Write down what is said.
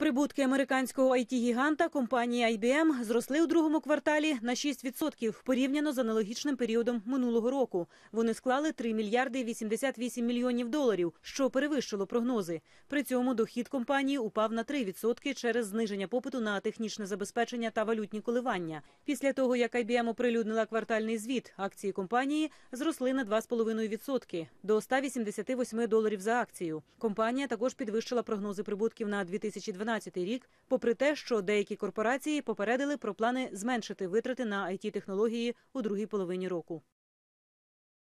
Прибутки американського it гіганта компанії IBM ем зросли у другому кварталі на 6% порівняно з аналогічним періодом минулого року. Вони склали 3 мільярди 88 мільйонів доларів, що перевищило прогнози. При цьому дохід компанії упав на 3% через зниження попиту на технічне забезпечення та валютні коливання. Після того як IBM ем оприлюднила квартальний звіт, акції компанії зросли на 2,5% до 188 доларів за акцію. Компанія також підвищила прогнози прибутків на 2012 2012 рік, попри те, що деякі корпорації попередили про плани зменшити витрати на it технології у другій половині року.